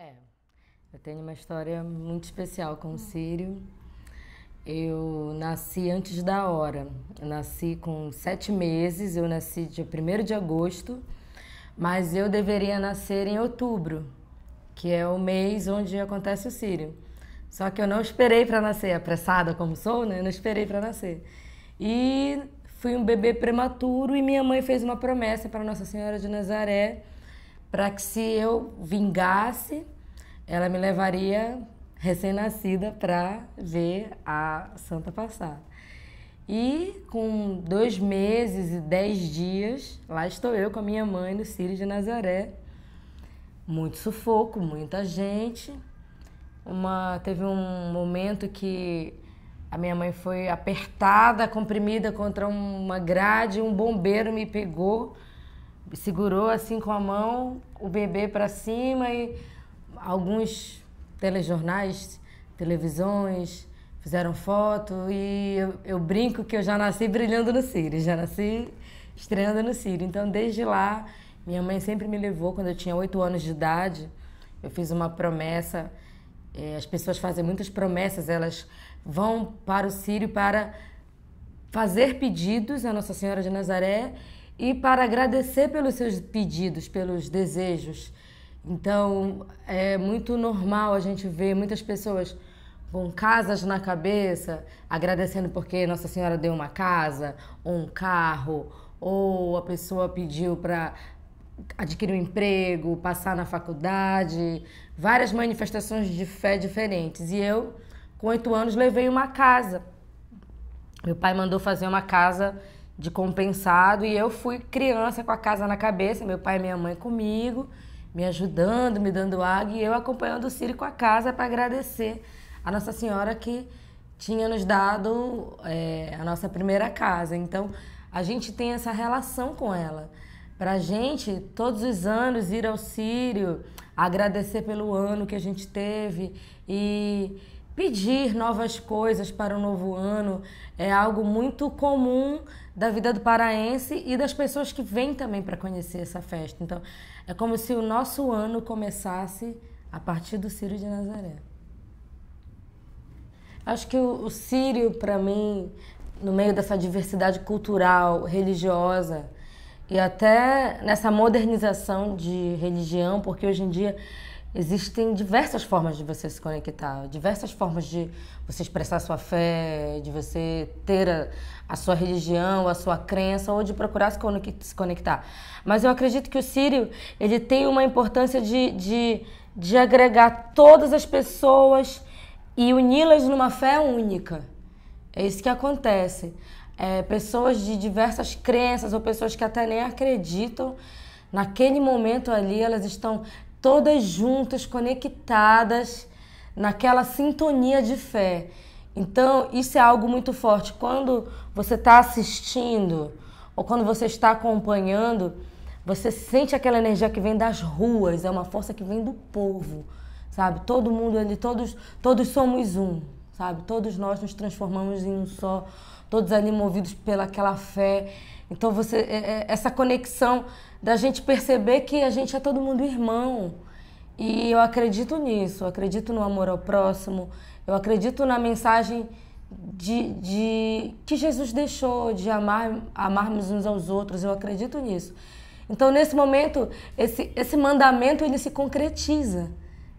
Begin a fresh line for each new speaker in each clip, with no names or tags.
É, eu tenho uma história muito especial com o Sírio. Hum. Eu nasci antes da hora. Eu nasci com sete meses, eu nasci dia 1 de agosto, mas eu deveria nascer em outubro, que é o mês onde acontece o Sírio. Só que eu não esperei para nascer, apressada como sou, né? Eu não esperei para nascer. E fui um bebê prematuro e minha mãe fez uma promessa para Nossa Senhora de Nazaré para que se eu vingasse, ela me levaria recém-nascida para ver a santa passar. E com dois meses e dez dias, lá estou eu com a minha mãe no Círio de Nazaré. Muito sufoco, muita gente. Uma, teve um momento que a minha mãe foi apertada, comprimida contra uma grade, um bombeiro me pegou segurou assim com a mão o bebê para cima e alguns telejornais, televisões fizeram foto e eu, eu, brinco que eu já nasci brilhando no Sírio, já nasci estreando no Sírio. Então desde lá minha mãe sempre me levou quando eu tinha oito anos de idade. Eu fiz uma promessa. Eh, as pessoas fazem muitas promessas, elas vão para o Sírio para fazer pedidos à Nossa Senhora de Nazaré e para agradecer pelos seus pedidos, pelos desejos. Então, é muito normal a gente ver muitas pessoas com casas na cabeça, agradecendo porque Nossa Senhora deu uma casa, ou um carro, ou a pessoa pediu para adquirir um emprego, passar na faculdade, várias manifestações de fé diferentes. E eu, com oito anos, levei uma casa. Meu pai mandou fazer uma casa de compensado e eu fui criança com a casa na cabeça, meu pai e minha mãe comigo, me ajudando, me dando água e eu acompanhando o Círio com a casa para agradecer a Nossa Senhora que tinha nos dado é, a nossa primeira casa. Então a gente tem essa relação com ela. Para a gente, todos os anos, ir ao Sírio, agradecer pelo ano que a gente teve e pedir novas coisas para o novo ano é algo muito comum da vida do paraense e das pessoas que vêm também para conhecer essa festa. Então, é como se o nosso ano começasse a partir do Círio de Nazaré. Acho que o, Círio, para mim, no meio dessa diversidade cultural, religiosa e até nessa modernização de religião, porque hoje em dia Existem diversas formas de você se conectar, diversas formas de você expressar sua fé, de você ter a, a sua religião, a sua crença, ou de procurar se conectar. Mas eu acredito que o Sírio ele tem uma importância de, de, de agregar todas as pessoas e uni-las numa fé única. É isso que acontece. É, pessoas de diversas crenças ou pessoas que até nem acreditam, naquele momento ali elas estão todas juntas, conectadas naquela sintonia de fé. Então, isso é algo muito forte. Quando você está assistindo ou quando você está acompanhando, você sente aquela energia que vem das ruas, é uma força que vem do povo, sabe? Todo mundo ali, todos, todos somos um, sabe? Todos nós nos transformamos em um só, todos ali movidos pelaquela fé. Então, você, é, é, essa conexão da gente perceber que a gente é todo mundo irmão. E eu acredito nisso, eu acredito no amor ao próximo, eu acredito na mensagem de, de que Jesus deixou de amar, amarmos uns aos outros, eu acredito nisso. Então, nesse momento, esse, esse mandamento ele se concretiza.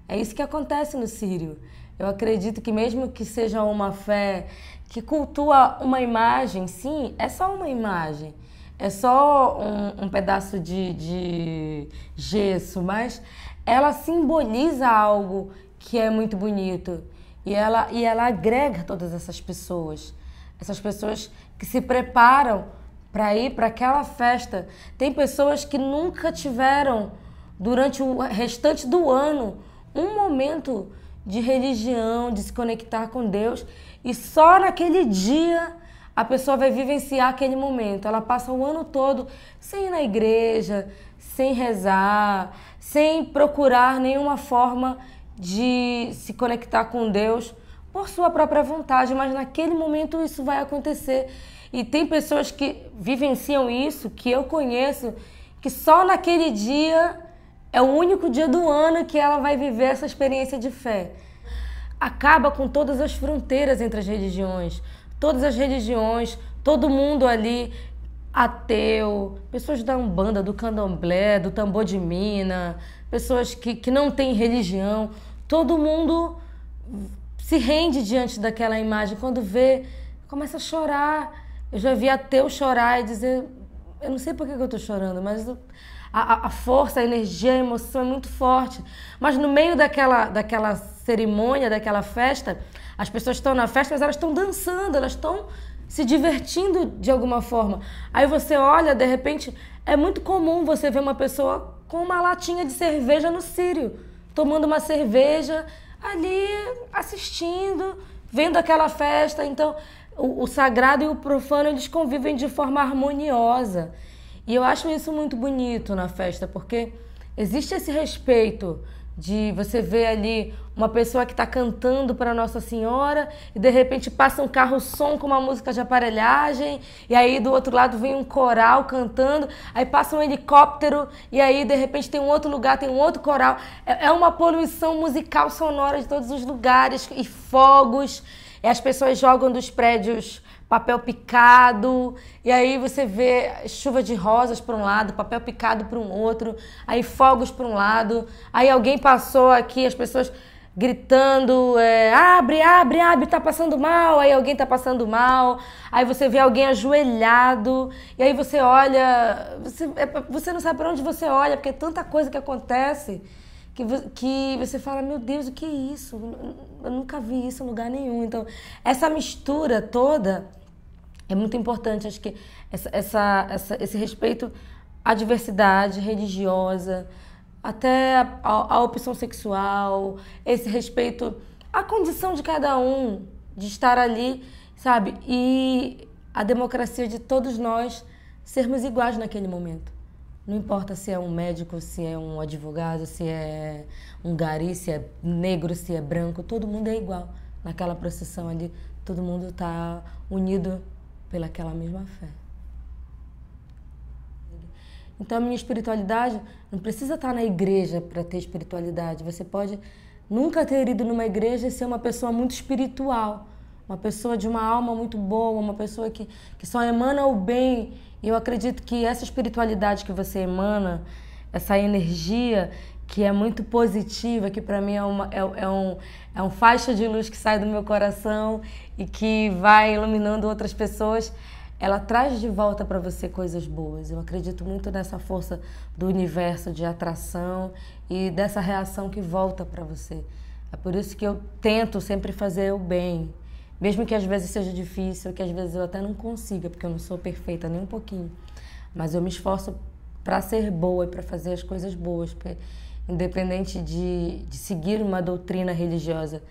É isso que acontece no Sírio. Eu acredito que, mesmo que seja uma fé que cultua uma imagem, sim, é só uma imagem é só um, um pedaço de, de gesso, mas ela simboliza algo que é muito bonito. E ela, e ela agrega todas essas pessoas. Essas pessoas que se preparam para ir para aquela festa. Tem pessoas que nunca tiveram, durante o restante do ano, um momento de religião, de se conectar com Deus. E só naquele dia a pessoa vai vivenciar aquele momento. Ela passa o ano todo sem ir na igreja, sem rezar, sem procurar nenhuma forma de se conectar com Deus por sua própria vontade, mas naquele momento isso vai acontecer. E tem pessoas que vivenciam isso, que eu conheço, que só naquele dia é o único dia do ano que ela vai viver essa experiência de fé. Acaba com todas as fronteiras entre as religiões todas as religiões, todo mundo ali ateu, pessoas da Umbanda, do Candomblé, do Tambor de Mina, pessoas que, que não têm religião, todo mundo se rende diante daquela imagem. Quando vê, começa a chorar. Eu já vi ateu chorar e dizer: Eu não sei por que eu estou chorando, mas a, a força, a energia, a emoção é muito forte. Mas no meio daquela, daquela cerimônia, daquela festa, as pessoas estão na festa, mas elas estão dançando, elas estão se divertindo de alguma forma. Aí você olha, de repente, é muito comum você ver uma pessoa com uma latinha de cerveja no círio, tomando uma cerveja ali, assistindo, vendo aquela festa. Então, o, o sagrado e o profano eles convivem de forma harmoniosa. E eu acho isso muito bonito na festa, porque existe esse respeito de você ver ali uma pessoa que está cantando para Nossa Senhora e de repente passa um carro som com uma música de aparelhagem e aí do outro lado vem um coral cantando, aí passa um helicóptero e aí de repente tem um outro lugar, tem um outro coral. É, é uma poluição musical sonora de todos os lugares e fogos. E as pessoas jogam dos prédios papel picado, e aí você vê chuva de rosas para um lado, papel picado para um outro, aí fogos para um lado, aí alguém passou aqui, as pessoas gritando, é, abre, abre, abre, tá passando mal, aí alguém tá passando mal, aí você vê alguém ajoelhado, e aí você olha, você, é, você não sabe para onde você olha, porque é tanta coisa que acontece que, que você fala, meu Deus, o que é isso? Eu nunca vi isso em lugar nenhum. Então, essa mistura toda é muito importante, acho que essa, essa, essa, esse respeito à diversidade religiosa, até a, a, opção sexual, esse respeito à condição de cada um de estar ali, sabe? E a democracia de todos nós sermos iguais naquele momento. Não importa se é um médico, se é um advogado, se é um gari, se é negro, se é branco, todo mundo é igual. Naquela procissão ali, todo mundo está unido pelaquela mesma fé. Então, a minha espiritualidade não precisa estar na igreja para ter espiritualidade. Você pode nunca ter ido numa igreja e ser uma pessoa muito espiritual, uma pessoa de uma alma muito boa, uma pessoa que, que só emana o bem. E eu acredito que essa espiritualidade que você emana, essa energia que é muito positiva, que para mim é, uma, é, é, um, é um faixa de luz que sai do meu coração e que vai iluminando outras pessoas, ela traz de volta para você coisas boas. Eu acredito muito nessa força do universo de atração e dessa reação que volta para você. É por isso que eu tento sempre fazer o bem, mesmo que às vezes seja difícil, que às vezes eu até não consiga, porque eu não sou perfeita nem um pouquinho, mas eu me esforço para ser boa e para fazer as coisas boas, porque independente de, de seguir uma doutrina religiosa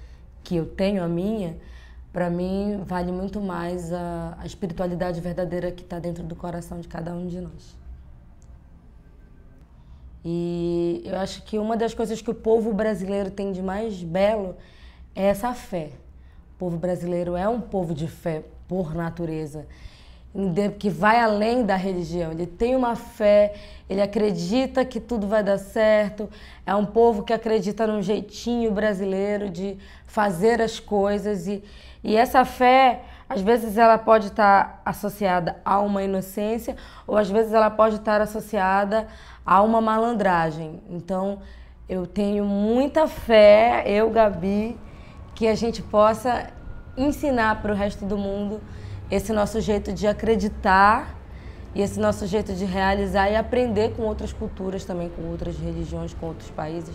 que eu tenho a minha, para mim vale muito mais a, a espiritualidade verdadeira que está dentro do coração de cada um de nós. E eu acho que uma das coisas que o povo brasileiro tem de mais belo é essa fé. O povo brasileiro é um povo de fé por natureza que vai além da religião. Ele tem uma fé, ele acredita que tudo vai dar certo. É um povo que acredita num jeitinho brasileiro de fazer as coisas e, e essa fé às vezes ela pode estar tá associada a uma inocência ou às vezes ela pode estar tá associada a uma malandragem. Então, eu tenho muita fé, eu, Gabi, que a gente possa ensinar para o resto do mundo esse nosso jeito de acreditar e esse nosso jeito de realizar e aprender com outras culturas também, com outras religiões, com outros países.